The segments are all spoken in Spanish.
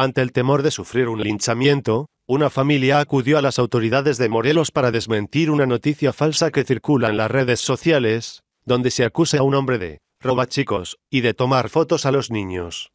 Ante el temor de sufrir un linchamiento, una familia acudió a las autoridades de Morelos para desmentir una noticia falsa que circula en las redes sociales, donde se acusa a un hombre de roba chicos y de tomar fotos a los niños.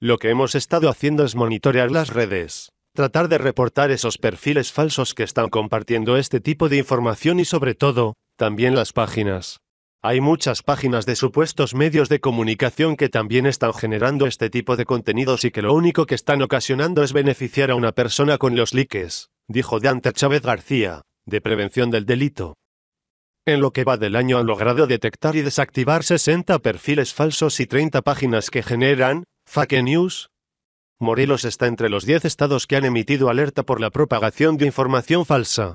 Lo que hemos estado haciendo es monitorear las redes, tratar de reportar esos perfiles falsos que están compartiendo este tipo de información y sobre todo, también las páginas hay muchas páginas de supuestos medios de comunicación que también están generando este tipo de contenidos y que lo único que están ocasionando es beneficiar a una persona con los likes, dijo Dante Chávez García, de Prevención del Delito. En lo que va del año han logrado detectar y desactivar 60 perfiles falsos y 30 páginas que generan fake news. Morelos está entre los 10 estados que han emitido alerta por la propagación de información falsa.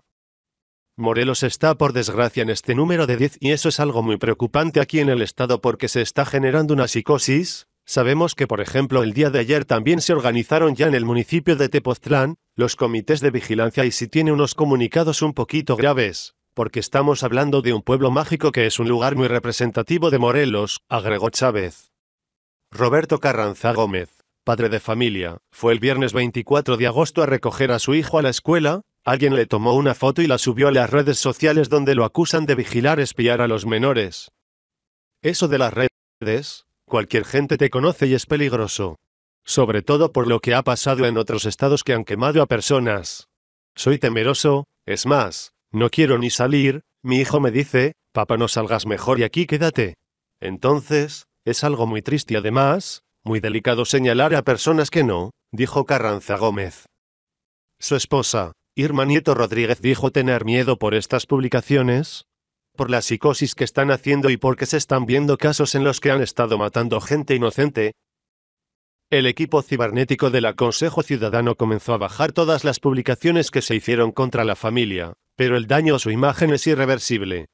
Morelos está por desgracia en este número de 10 y eso es algo muy preocupante aquí en el Estado porque se está generando una psicosis. Sabemos que por ejemplo el día de ayer también se organizaron ya en el municipio de Tepoztlán los comités de vigilancia y si tiene unos comunicados un poquito graves, porque estamos hablando de un pueblo mágico que es un lugar muy representativo de Morelos, agregó Chávez. Roberto Carranza Gómez, padre de familia, fue el viernes 24 de agosto a recoger a su hijo a la escuela, Alguien le tomó una foto y la subió a las redes sociales donde lo acusan de vigilar espiar a los menores. Eso de las redes, cualquier gente te conoce y es peligroso. Sobre todo por lo que ha pasado en otros estados que han quemado a personas. Soy temeroso, es más, no quiero ni salir, mi hijo me dice, papá no salgas mejor y aquí quédate. Entonces, es algo muy triste y además, muy delicado señalar a personas que no, dijo Carranza Gómez. Su esposa, Irma Nieto Rodríguez dijo tener miedo por estas publicaciones, por la psicosis que están haciendo y porque se están viendo casos en los que han estado matando gente inocente. El equipo cibernético del Consejo Ciudadano comenzó a bajar todas las publicaciones que se hicieron contra la familia, pero el daño a su imagen es irreversible.